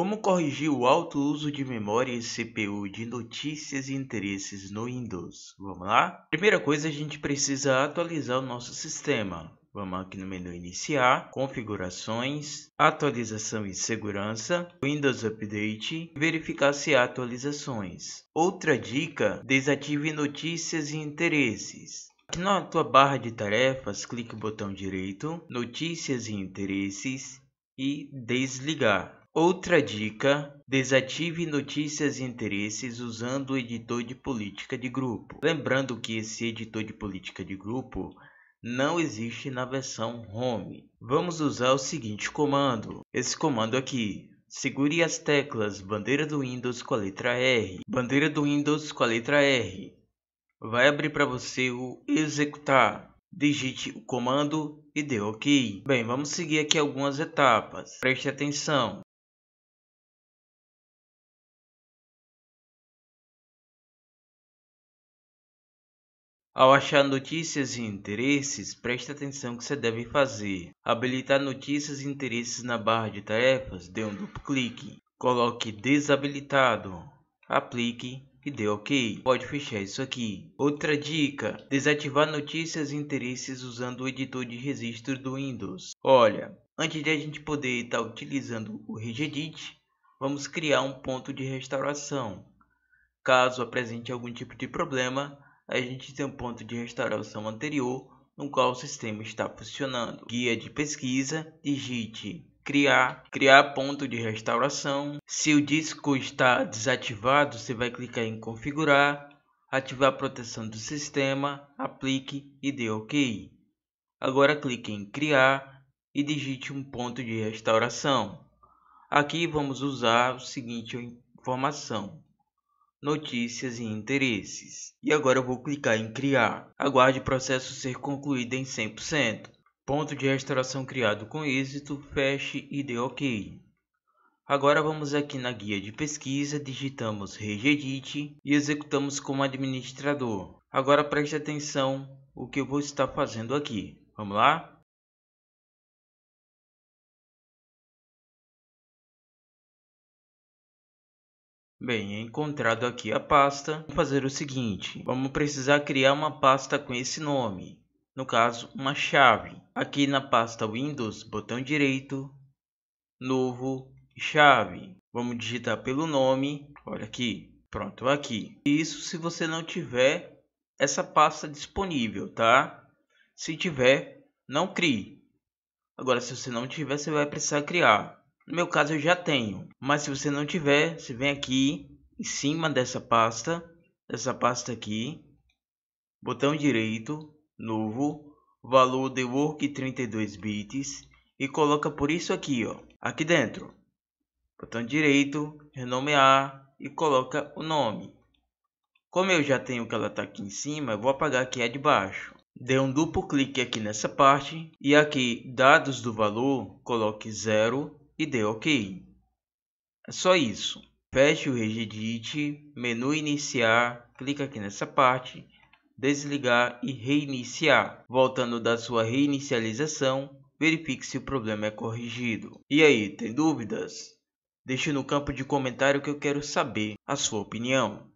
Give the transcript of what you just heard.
Como corrigir o alto uso de memória e CPU de notícias e interesses no Windows? Vamos lá? Primeira coisa, a gente precisa atualizar o nosso sistema. Vamos aqui no menu iniciar, configurações, atualização e segurança, Windows Update, verificar se há atualizações. Outra dica, desative notícias e interesses. Aqui na tua barra de tarefas, clique o botão direito, notícias e interesses e desligar. Outra dica: desative notícias e interesses usando o editor de política de grupo. Lembrando que esse editor de política de grupo não existe na versão home. Vamos usar o seguinte comando. Esse comando aqui. Segure as teclas bandeira do Windows com a letra R, bandeira do Windows com a letra R. Vai abrir para você o executar. Digite o comando e dê OK. Bem, vamos seguir aqui algumas etapas. Preste atenção. Ao achar notícias e interesses, preste atenção que você deve fazer. Habilitar notícias e interesses na barra de tarefas, dê um duplo clique. Coloque desabilitado. Aplique e dê OK. Pode fechar isso aqui. Outra dica: desativar notícias e interesses usando o editor de registro do Windows. Olha, antes de a gente poder estar tá utilizando o Regedit, vamos criar um ponto de restauração. Caso apresente algum tipo de problema, a gente tem um ponto de restauração anterior no qual o sistema está funcionando. Guia de pesquisa, digite criar, criar ponto de restauração. Se o disco está desativado, você vai clicar em configurar, ativar a proteção do sistema, aplique e dê OK. Agora clique em criar e digite um ponto de restauração. Aqui vamos usar o seguinte informação notícias e interesses. E agora eu vou clicar em criar. Aguarde o processo ser concluído em 100%. Ponto de restauração criado com êxito, feche e dê OK. Agora vamos aqui na guia de pesquisa, digitamos regedit e executamos como administrador. Agora preste atenção o que eu vou estar fazendo aqui. Vamos lá? Bem, encontrado aqui a pasta, vamos fazer o seguinte, vamos precisar criar uma pasta com esse nome, no caso uma chave. Aqui na pasta Windows, botão direito, novo, chave. Vamos digitar pelo nome, olha aqui, pronto, aqui. Isso se você não tiver essa pasta disponível, tá? Se tiver, não crie. Agora se você não tiver, você vai precisar criar. No meu caso eu já tenho, mas se você não tiver, você vem aqui em cima dessa pasta, dessa pasta aqui, botão direito, novo, valor de work 32 bits e coloca por isso aqui, ó, aqui dentro. Botão direito, renomear e coloca o nome. Como eu já tenho que ela está aqui em cima, eu vou apagar aqui a de baixo. Dê um duplo clique aqui nessa parte e aqui dados do valor, coloque 0 e dê OK. É só isso. Feche o Regedit, menu iniciar, clica aqui nessa parte, desligar e reiniciar. Voltando da sua reinicialização, verifique se o problema é corrigido. E aí, tem dúvidas? Deixe no campo de comentário que eu quero saber a sua opinião.